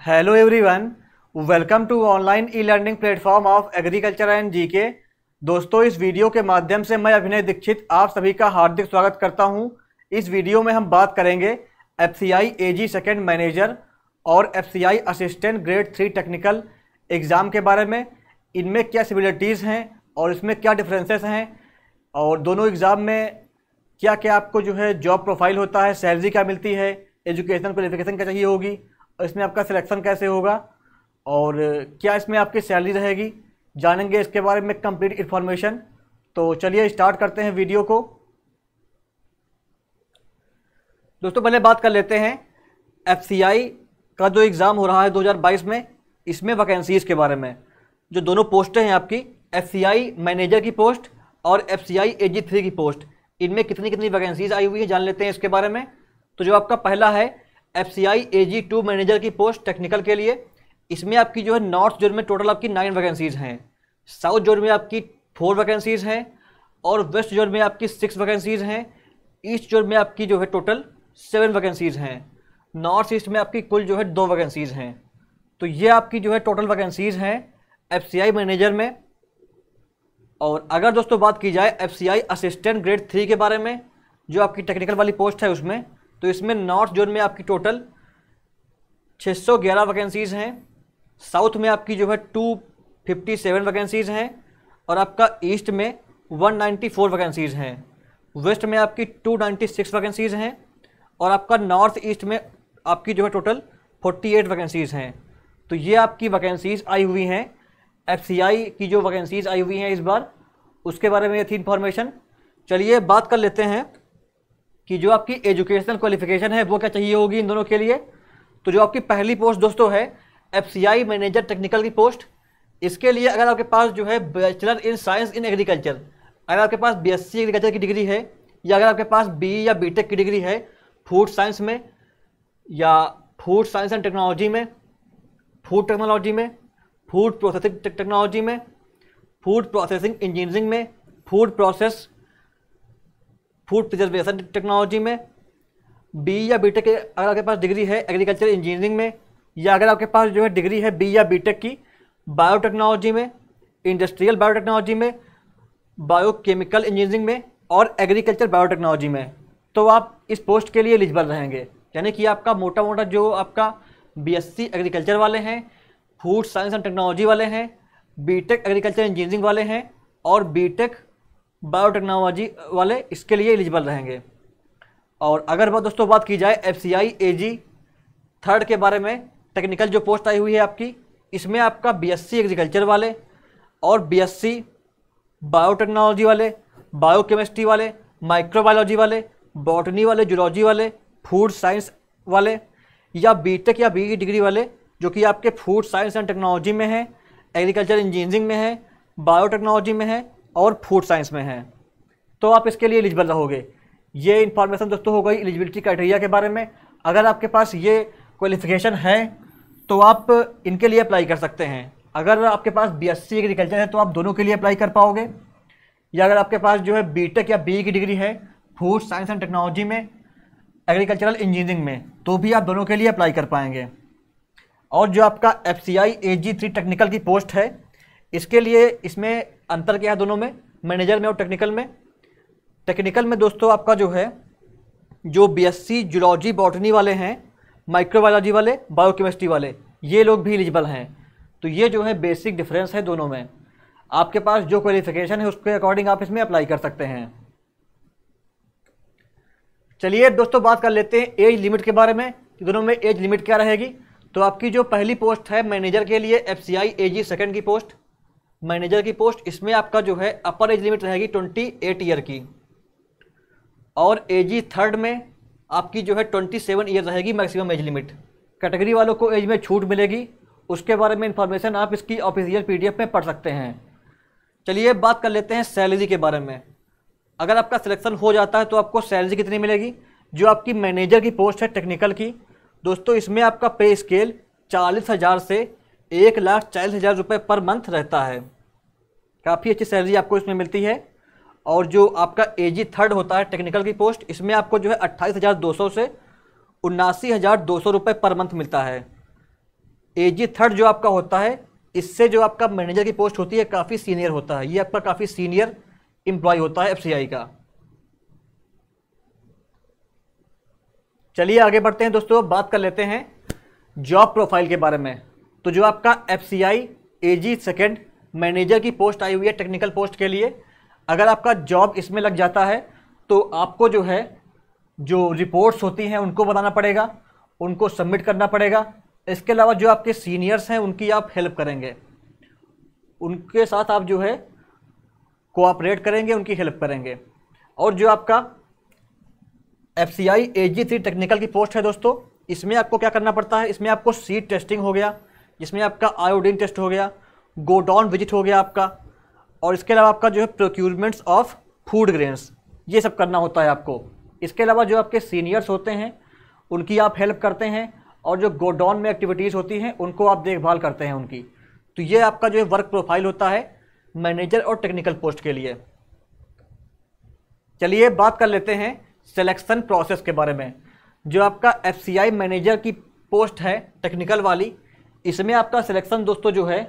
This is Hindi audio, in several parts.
hello everyone welcome to online e learning platform of agriculture and GK दोस्तों इस वीडियो के माध्यम से मैं अभिनय दीक्षित आप सभी का हार्दिक स्वागत करता हूं इस वीडियो में हम बात करेंगे F C I A G second manager और F C I assistant grade three technical exam के बारे में इनमें क्या सिमिलरिटीज़ हैं और इसमें क्या डिफरेंसेस हैं और दोनों एग्ज़ाम में क्या क्या आपको जो है जॉब प्रोफाइल होता है सैलरी क्या मिलती है एजुकेशन क्वालिफिकेशन क्या चाहिए होगी इसमें आपका सिलेक्शन कैसे होगा और क्या इसमें आपकी सैलरी रहेगी जानेंगे इसके बारे में कंप्लीट इन्फॉर्मेशन तो चलिए स्टार्ट करते हैं वीडियो को दोस्तों पहले बात कर लेते हैं एफ का जो एग्ज़ाम हो रहा है 2022 में इसमें वैकेंसीज़ के बारे में जो दोनों पोस्टें हैं आपकी एफ मैनेजर की पोस्ट और एफ सी की पोस्ट इनमें कितनी कितनी वैकेंसीज आई हुई है जान लेते हैं इसके बारे में तो जो आपका पहला है F C I A G two manager की पोस्ट टेक्निकल के लिए इसमें आपकी जो है नॉर्थ जोन में टोटल आपकी नाइन वैकेंसीज़ हैं साउथ जोन में आपकी फोर वैकेंसीज़ हैं और वेस्ट जोन में आपकी सिक्स वैकेंसीज़ हैं ईस्ट जोन में आपकी जो है टोटल सेवन वैकेंसीज़ हैं नॉर्थ ईस्ट में आपकी कुल जो है दो वैकेंसीज़ हैं तो ये आपकी जो है टोटल वैकेंसीज़ हैं एफ मैनेजर में और अगर दोस्तों बात की जाए एफ असिस्टेंट ग्रेड थ्री के बारे में जो आपकी टेक्निकल वाली पोस्ट है उसमें तो इसमें नॉर्थ जोन में आपकी टोटल 611 वैकेंसीज़ हैं साउथ में आपकी जो है 257 वैकेंसीज़ हैं और आपका ईस्ट में 194 वैकेंसीज़ हैं वेस्ट में आपकी 296 वैकेंसीज़ हैं और आपका नॉर्थ ईस्ट में आपकी जो है टोटल 48 वैकेंसीज़ हैं तो ये आपकी वैकेंसीज़ आई हुई हैं एफ की जो वैकेंसीज़ आई हुई हैं इस बार उसके बारे में ये थी इन्फॉर्मेशन चलिए बात कर लेते हैं कि जो आपकी एजुकेशनल क्वालिफिकेशन है वो क्या चाहिए होगी इन दोनों के लिए तो जो आपकी पहली पोस्ट दोस्तों है एफ मैनेजर टेक्निकल की पोस्ट इसके लिए अगर आपके पास जो है bachelor in science in agriculture अगर आपके पास बी एग्रीकल्चर की डिग्री है या अगर आपके पास बी e या बी की डिग्री है फूड साइंस में या फूड साइंस एंड टेक्नोलॉजी में फूड टेक्नोलॉजी में फूड प्रोसेसिंग टेक्नोलॉजी में फूड प्रोसेसिंग इंजीनियरिंग में food process food preservation technology में बी या बी के अगर आपके पास डिग्री है एग्रीकल्चर इंजीनियरिंग में या अगर आपके पास जो है डिग्री है बी या बी की बायोटेक्नोलॉजी में इंडस्ट्रियल बायोटेक्नोलॉजी में बायोकेमिकल इंजीनियरिंग में और एग्रीकल्चर बायोटेक्नोलॉजी में तो आप इस पोस्ट के लिए एलिजिबल रहेंगे यानी कि आपका मोटा मोटा जो आपका बीएससी एग्रीकल्चर वाले हैं फूड साइंस एंड टेक्नोलॉजी वाले हैं बीटेक एग्रीकल्चर इंजीनियरिंग वाले हैं और बीटेक बायोटेक्नोलॉजी वाले इसके लिए एलिजिबल रहेंगे और अगर दोस्तों बात की जाए F C I A G third के बारे में टेक्निकल जो पोस्ट आई हुई है आपकी इसमें आपका बी एस सी एग्रीकल्चर वाले और बी एस सी बायोटेक्नोलॉजी वाले बायोकेमिस्ट्री वाले माइक्रोबायोलॉजी वाले बॉटनी वाले जूलॉजी वाले फूड साइंस वाले या बीटेक या बीई डिग्री वाले जो कि आपके फूड साइंस एंड टेक्नोलॉजी में हैं एग्रीकल्चर इंजीनियरिंग में है बायोटेक्नोलॉजी में है और फूड साइंस में हैं तो आप इसके लिए एलिजिबल रहोगे ये इन्फॉर्मेशन दोस्तों हो गई एलिजिबिलिटी क्राइटेरिया के बारे में अगर आपके पास ये क्वालिफिकेशन है तो आप इनके लिए अप्लाई कर सकते हैं अगर आपके पास बी एस सी एग्रीकल्चर है तो आप दोनों के लिए अप्लाई कर पाओगे या अगर आपके पास जो है बी टेक या बी की डिग्री है फूड साइंस एंड टेक्नोलॉजी में एग्रीकल्चरल इंजीनियरिंग में तो भी आप दोनों के लिए अप्लाई कर पाएंगे और जो आपका F C I A G three technical की पोस्ट है इसके लिए इसमें अंतर क्या है दोनों में मैनेजर में और टेक्निकल में टेक्निकल में दोस्तों आपका जो है जो बीएससी जूलॉजी बॉटनी वाले हैं माइक्रोबायोलॉजी वाले बायोकेमिस्ट्री वाले ये लोग भी एलिजिबल हैं तो ये जो है बेसिक डिफरेंस है दोनों में आपके पास जो क्वालिफिकेशन है उसके अकॉर्डिंग आप इसमें अप्लाई कर सकते हैं चलिए दोस्तों बात कर लेते हैं एज लिमिट के बारे में दोनों में एज लिमिट क्या रहेगी तो आपकी जो पहली पोस्ट है मैनेजर के लिए F C I AG second की पोस्ट मैनेजर की पोस्ट इसमें आपका जो है अपर एज लिमिट रहेगी ट्वेंटी एट ईयर की और एजी थर्ड में आपकी जो है ट्वेंटी सेवन ईयर रहेगी मैक्सिमम एज लिमिट कैटेगरी वालों को एज में छूट मिलेगी उसके बारे में इंफॉर्मेशन आप इसकी ऑफिशियल पी में पढ़ सकते हैं चलिए बात कर लेते हैं सैलरी के बारे में अगर आपका सिलेक्शन हो जाता है तो आपको सैलरी कितनी मिलेगी जो आपकी मैनेजर की पोस्ट है टेक्निकल की दोस्तों इसमें आपका पे स्केल चालीस हज़ार से एक लाख चालीस हज़ार रुपये पर मंथ रहता है काफ़ी अच्छी सैलरी आपको इसमें मिलती है और जो आपका ए जी थर्ड होता है टेक्निकल की पोस्ट इसमें आपको जो है अट्ठाईस हज़ार दो सौ से उन्नासी हज़ार दो सौ रुपये पर मंथ मिलता है ए जी थर्ड जो आपका होता है इससे जो आपका मैनेजर की पोस्ट होती है काफ़ी सीनियर होता है ये आपका काफ़ी सीनियर एम्प्लॉय होता है एफ का चलिए आगे बढ़ते हैं दोस्तों बात कर लेते हैं जॉब प्रोफाइल के बारे में तो जो आपका F C I A G second manager की पोस्ट आई हुई है टेक्निकल पोस्ट के लिए अगर आपका जॉब इसमें लग जाता है तो आपको जो है जो रिपोर्ट्स होती हैं उनको बनाना पड़ेगा उनको सबमिट करना पड़ेगा इसके अलावा जो आपके सीनियर्स हैं उनकी आप हेल्प करेंगे उनके साथ आप जो है कोऑपरेट करेंगे उनकी हेल्प करेंगे और जो आपका F C I A G three technical की पोस्ट है दोस्तों इसमें आपको क्या करना पड़ता है इसमें आपको सीट टेस्टिंग हो गया इसमें आपका आयोडीन टेस्ट हो गया गोडाउन विजिट हो गया आपका और इसके अलावा आपका जो है प्रोक्यूरमेंट्स ऑफ फूड ग्रेन्स ये सब करना होता है आपको इसके अलावा जो आपके सीनियर्स होते हैं उनकी आप हेल्प करते हैं और जो गोडाउन में एक्टिविटीज़ होती हैं उनको आप देखभाल करते हैं उनकी तो ये आपका जो है वर्क प्रोफाइल होता है मैनेजर और टेक्निकल पोस्ट के लिए चलिए बात कर लेते हैं सिलेक्शन प्रोसेस के बारे में जो आपका एफ मैनेजर की पोस्ट है टेक्निकल वाली इसमें आपका सिलेक्शन दोस्तों जो है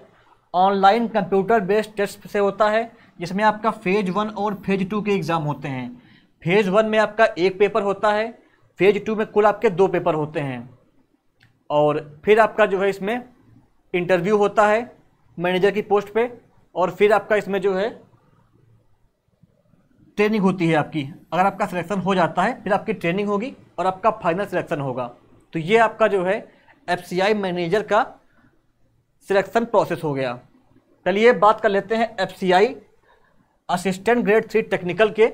ऑनलाइन कंप्यूटर बेस्ड टेस्ट से होता है जिसमें आपका फेज़ वन और फेज़ टू के एग्ज़ाम होते हैं फेज़ वन में आपका एक पेपर होता है फेज़ टू में कुल आपके दो पेपर होते हैं और फिर आपका जो है इसमें इंटरव्यू होता है मैनेजर की पोस्ट पे और फिर आपका इसमें जो है ट्रेनिंग होती है आपकी अगर आपका सिलेक्शन हो जाता है फिर आपकी ट्रेनिंग होगी और आपका फाइनल सिलेक्शन होगा तो ये आपका जो है एफ मैनेजर का सिलेक्शन प्रोसेस हो गया चलिए बात कर लेते हैं F assistant grade three technical के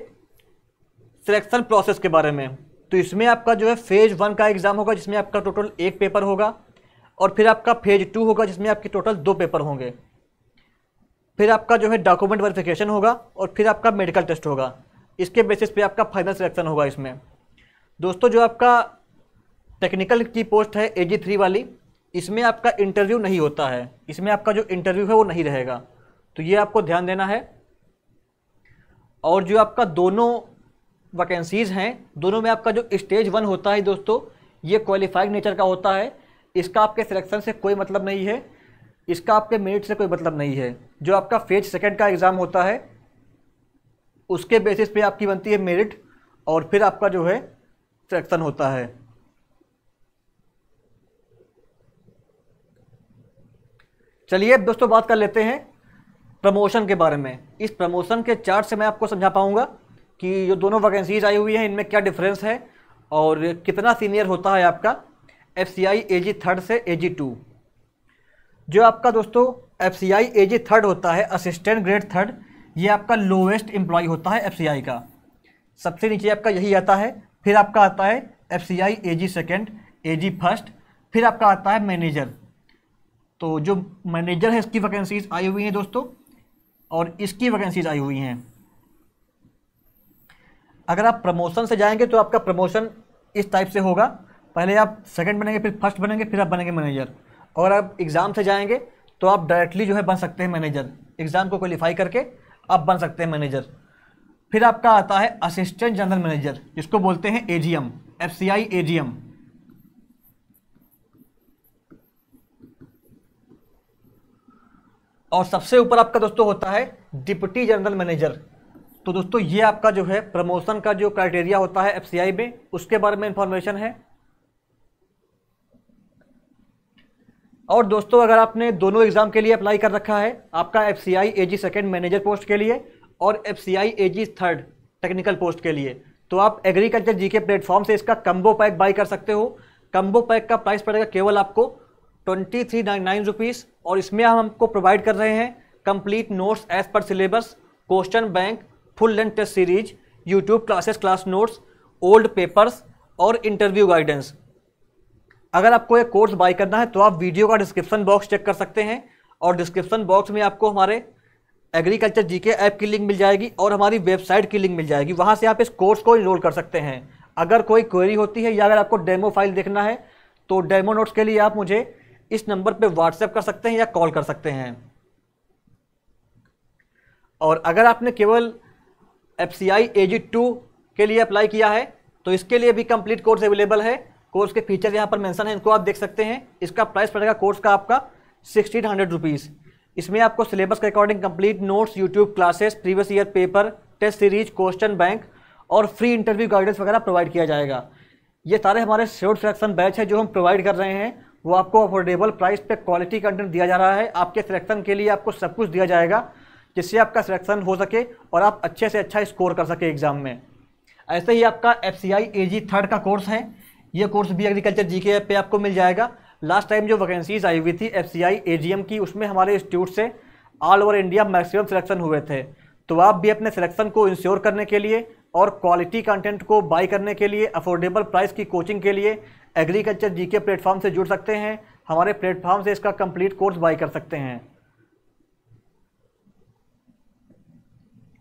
सिलेक्शन प्रोसेस के बारे में तो इसमें आपका जो है फेज़ वन का एग्ज़ाम होगा जिसमें आपका टोटल एक पेपर होगा और फिर आपका फेज टू होगा जिसमें आपके टोटल दो पेपर होंगे फिर आपका जो है डॉक्यूमेंट वेरिफिकेशन होगा और फिर आपका मेडिकल टेस्ट होगा इसके बेसिस पे आपका फाइनल सिलेक्शन होगा इसमें दोस्तों जो आपका टेक्निकल की पोस्ट है ए जी थ्री वाली इसमें आपका इंटरव्यू नहीं होता है इसमें आपका जो इंटरव्यू है वो नहीं रहेगा तो ये आपको ध्यान देना है और जो आपका दोनों वैकेंसीज़ हैं दोनों में आपका जो स्टेज वन होता है दोस्तों ये क्वालिफाइड नेचर का होता है इसका आपके सिलेक्शन से कोई मतलब नहीं है इसका आपके मेरिट से कोई मतलब नहीं है जो आपका फेज सेकेंड का एग्ज़ाम होता है उसके बेसिस पे आपकी बनती है मेरिट और फिर आपका जो है सिलेक्शन होता है चलिए दोस्तों बात कर लेते हैं प्रमोशन के बारे में इस प्रमोशन के चार्ट से मैं आपको समझा पाऊंगा कि जो दोनों वैकेंसीज आई हुई हैं इनमें क्या डिफरेंस है और कितना सीनियर होता है आपका F C I A G third से ए जी टू जो आपका दोस्तों F C I A G third होता है असिस्टेंट ग्रेड थर्ड ये आपका लोवेस्ट एम्प्लॉय होता है एफ सी आई का सबसे नीचे आपका यही आता है फिर आपका आता है F C I A G second A G first फिर आपका आता है मैनेजर तो जो मैनेजर है इसकी वैकेंसीज आई हुई हैं दोस्तों और इसकी वैकेंसीज आई हुई हैं अगर आप प्रमोशन से जाएंगे तो आपका प्रमोशन इस टाइप से होगा पहले आप सेकंड बनेंगे फिर फर्स्ट बनेंगे फिर आप बनेंगे मैनेजर और आप एग्ज़ाम से जाएंगे तो आप डायरेक्टली जो है बन सकते हैं मैनेजर एग्ज़ाम को क्वालिफाई करके आप बन सकते हैं मैनेजर फिर आपका आता है असिस्टेंट जनरल मैनेजर जिसको बोलते हैं A G M F C I A G M और सबसे ऊपर आपका दोस्तों होता है डिप्टी जनरल मैनेजर तो दोस्तों ये आपका जो है प्रमोशन का जो क्राइटेरिया होता है एफसीआई में उसके बारे में इंफॉर्मेशन है और दोस्तों अगर आपने दोनों एग्जाम के लिए अप्लाई कर रखा है आपका F C I A G second manager post के लिए और F C I A G third technical post के लिए तो आप एग्रीकल्चर जी के प्लेटफॉर्म से इसका कम्बो पैक बाई कर सकते हो कम्बो पैक का प्राइस पड़ेगा केवल आपको ट्वेंटी थ्री नाइन रुपीज़ और इसमें हम आपको प्रोवाइड कर रहे हैं complete notes as per syllabus question bank full length test series YouTube classes class notes old papers और इंटरव्यू गाइडेंस अगर आपको यह कोर्स बाई करना है तो आप वीडियो का डिस्क्रिप्शन बॉक्स चेक कर सकते हैं और डिस्क्रिप्शन बॉक्स में आपको हमारे एग्रीकल्चर जीके ऐप की लिंक मिल जाएगी और हमारी वेबसाइट की लिंक मिल जाएगी वहाँ से आप इस कोर्स को इनरोल कर सकते हैं अगर कोई क्वेरी होती है या अगर आपको डेमो फाइल देखना है तो डेमो नोट्स के लिए आप मुझे इस नंबर पे व्हाट्सएप कर सकते हैं या कॉल कर सकते हैं और अगर आपने केवल F C I A to के लिए अप्लाई किया है तो इसके लिए भी कंप्लीट कोर्स अवेलेबल है कोर्स के फीचर यहाँ पर मेंशन है इनको आप देख सकते हैं इसका प्राइस पड़ेगा कोर्स का आपका सिक्सटीन हंड्रेड रुपीज़ इसमें आपको सिलेबस के according complete notes YouTube classes previous year paper test series question bank और फ्री इंटरव्यू गाइडेंस वगैरह प्रोवाइड किया जाएगा ये सारे हमारे शोर्ट सिलेक्शन बैच है जो हम प्रोवाइड कर रहे हैं वो आपको अफोर्डेबल प्राइस पे क्वालिटी कंटेंट दिया जा रहा है आपके सिलेक्शन के लिए आपको सब कुछ दिया जाएगा जिससे आपका सिलेक्शन हो सके और आप अच्छे से अच्छा स्कोर कर सके एग्ज़ाम में ऐसे ही आपका F C I A G third का कोर्स है ये कोर्स भी एग्रीकल्चर जी के पे आपको मिल जाएगा लास्ट टाइम जो वैकेंसीज आई हुई थी F C I A G M की उसमें हमारे इंस्टीट्यूट से all over India maximum selection हुए थे तो आप भी अपने सिलेक्शन को इंश्योर करने के लिए और क्वालिटी कंटेंट को बाई करने के लिए अफोर्डेबल प्राइस की कोचिंग के लिए एग्रीकल्चर जीके प्लेटफॉर्म से जुड़ सकते हैं हमारे प्लेटफॉर्म से इसका कंप्लीट कोर्स बाय कर सकते हैं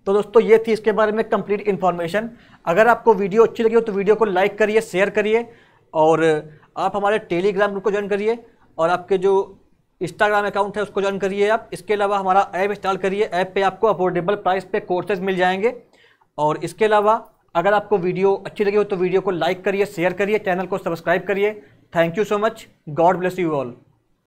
तो दोस्तों ये थी इसके बारे में कंप्लीट इन्फॉर्मेशन अगर आपको वीडियो अच्छी लगी हो तो वीडियो को लाइक करिए शेयर करिए और आप हमारे टेलीग्राम ग्रुप को ज्वाइन करिए और आपके जो इंस्टाग्राम अकाउंट है उसको ज्वाइन करिए आप इसके अलावा हमारा ऐप इंस्टॉल करिए ऐप पे आपको अफोर्डेबल प्राइस पे कोर्सेज मिल जाएंगे और इसके अलावा अगर आपको वीडियो अच्छी लगी हो तो वीडियो को लाइक करिए शेयर करिए चैनल को सब्सक्राइब करिए thank you so much God bless you all